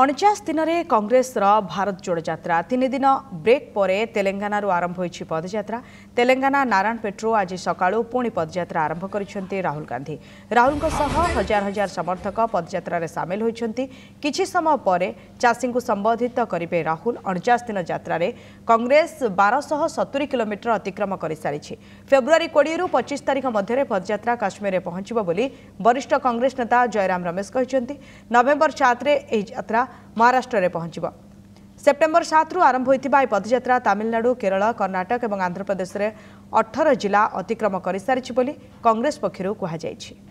ଅଣଚାଶ ଦିନରେ କଂଗ୍ରେସର ଭାରତ ଯୋଡ଼ ଯାତ୍ରା ତିନି ଦିନ ବ୍ରେକ୍ ପରେ ତେଲେଙ୍ଗାନାରୁ ଆରମ୍ଭ ହୋଇଛି ପଦଯାତ୍ରା ତେଲେଙ୍ଗାନା ନାରାୟଣପେଟରୁ ଆଜି ସକାଳୁ ପୁଣି ପଦଯାତ୍ରା ଆରମ୍ଭ କରିଛନ୍ତି ରାହୁଲ ଗାନ୍ଧି ରାହୁଲଙ୍କ ସହ ହଜାର ହଜାର ସମର୍ଥକ ପଦଯାତ୍ରାରେ ସାମିଲ ହୋଇଛନ୍ତି କିଛି ସମୟ ପରେ ଚାଷୀଙ୍କୁ ସମ୍ବୋଧିତ କରିବେ ରାହୁଲ ଅଣଚାଶ ଦିନ ଯାତ୍ରାରେ କଂଗ୍ରେସ ବାରଶହ ସତୁରୀ କିଲୋମିଟର ଅତିକ୍ରମ କରିସାରିଛି ଫେବୃୟାରୀ କୋଡ଼ିଏରୁ ପଚିଶ ତାରିଖ ମଧ୍ୟରେ ପଦଯାତ୍ରା କାଶ୍ମୀରରେ ପହଞ୍ଚିବ ବୋଲି ବରିଷ୍ଠ କଂଗ୍ରେସ ନେତା ଜୟରାମ ରମେଶ କହିଛନ୍ତି ନଭେମ୍ବର ସାତରେ ଏହି ଯାତ୍ରା ପଦଯାତ୍ରା ମହାରାଷ୍ଟ୍ରରେ ପହଞ୍ଚିବ ସେପ୍ଟେମ୍ବର ସାତରୁ ଆରମ୍ଭ ହୋଇଥିବା ଏହି ପଦଯାତ୍ରା ତାମିଲନାଡୁ କେରଳ କର୍ଣ୍ଣାଟକ ଏବଂ ଆନ୍ଧ୍ରପ୍ରଦେଶରେ ଅଠର ଜିଲ୍ଲା ଅତିକ୍ରମ କରିସାରିଛି ବୋଲି କଂଗ୍ରେସ ପକ୍ଷରୁ କୁହାଯାଇଛି